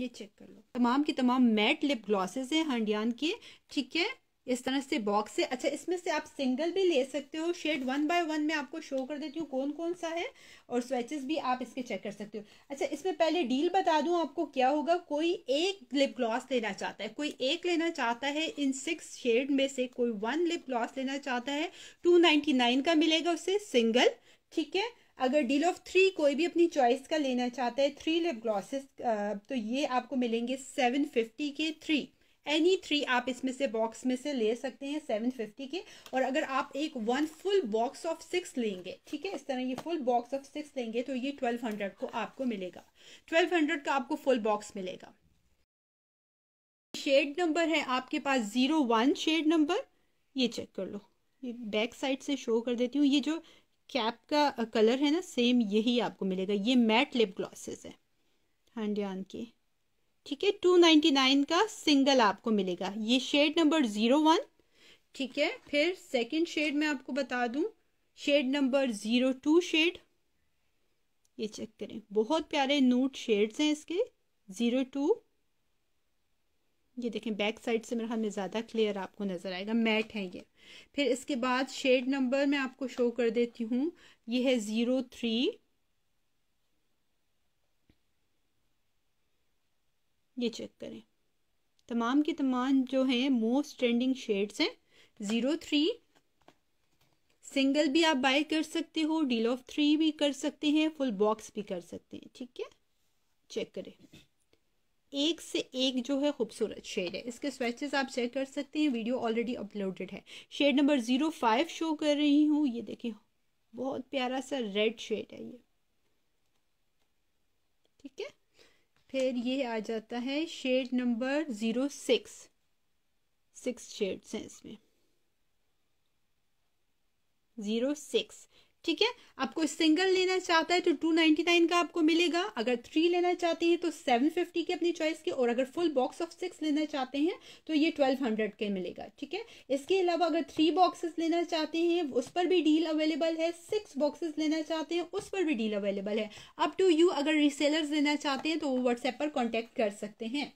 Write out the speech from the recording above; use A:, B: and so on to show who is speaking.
A: ये चेक कर लो तमाम की तमाम मैट लिप ग्लॉसेस हैं हंडियान के ठीक है इस तरह से बॉक्स है अच्छा इसमें से आप सिंगल भी ले सकते हो शेड वन बाय वन में आपको शो कर देती हूँ कौन कौन सा है और स्वेचेस भी आप इसके चेक कर सकते हो अच्छा इसमें पहले डील बता दूँ आपको क्या होगा कोई एक लिप ग्लॉस लेना चाहता है कोई एक लेना चाहता है इन सिक्स शेड में से कोई वन लिप ग्लॉस लेना चाहता है टू नाइन का मिलेगा उसे सिंगल ठीक है अगर डील ऑफ थ्री कोई भी अपनी चॉइस का लेना चाहता है थ्री लिप ग्लॉसेस तो ये आपको मिलेंगे सेवन फिफ्टी के थ्री एनी थ्री आप इसमें से बॉक्स में से ले सकते हैं सेवन फिफ्टी के और अगर आप एक one full box of six लेंगे ठीक है इस तरह ये फुल बॉक्स ऑफ सिक्स लेंगे तो ये ट्वेल्व हंड्रेड को आपको मिलेगा ट्वेल्व हंड्रेड का आपको फुल बॉक्स मिलेगा शेड नंबर है आपके पास जीरो वन शेड नंबर ये चेक कर लो ये बैक साइड से शो कर देती हूँ ये जो कैप का कलर है ना सेम यही आपको मिलेगा ये मैट लिप ग्लॉसेस है हंडियान के ठीक है टू नाइन्टी नाइन का सिंगल आपको मिलेगा ये शेड नंबर ज़ीरो वन ठीक है फिर सेकंड शेड मैं आपको बता दूं shade number zero two shade ये चेक करें बहुत प्यारे नूट शेड्स हैं इसके ज़ीरो टू ये देखें बैक साइड से मेरे ख्याल में ज़्यादा क्लियर आपको नज़र आएगा मैट है ये फिर इसके बाद शेड नंबर मैं आपको शो कर देती हूँ ये है ज़ीरो थ्री ये चेक करें तमाम के तमाम जो हैं मोस्ट ट्रेंडिंग शेड्स हैं ज़ीरो थ्री सिंगल भी आप बाय कर सकते हो डील ऑफ थ्री भी कर सकते हैं फुल बॉक्स भी कर सकते हैं ठीक है चेक करें एक से एक जो है खूबसूरत शेड है इसके स्वेचेस आप चेक कर सकते हैं वीडियो ऑलरेडी अपलोडेड है shade number zero five show कर रही हूँ ये देखिए बहुत प्यारा सा रेड शेड है ये ठीक है फिर ये आ जाता है shade number zero six six shades हैं इसमें ज़ीरो सिक्स ठीक है आपको सिंगल लेना चाहता है तो टू नाइनटी नाइन का आपको मिलेगा अगर थ्री लेना चाहते हैं तो सेवन फिफ्टी के अपनी चॉइस के और अगर फुल बॉक्स ऑफ सिक्स लेना चाहते हैं तो ये ट्वेल्व हंड्रेड के मिलेगा ठीक है इसके अलावा अगर थ्री बॉक्सेस लेना चाहते हैं उस पर भी डील अवेलेबल है सिक्स बॉक्सेस लेना चाहते हैं उस पर भी डील अवेलेबल है अप टू यू अगर रिसेलर लेना चाहते हैं तो वो व्हाट्सएप पर कॉन्टेक्ट कर सकते हैं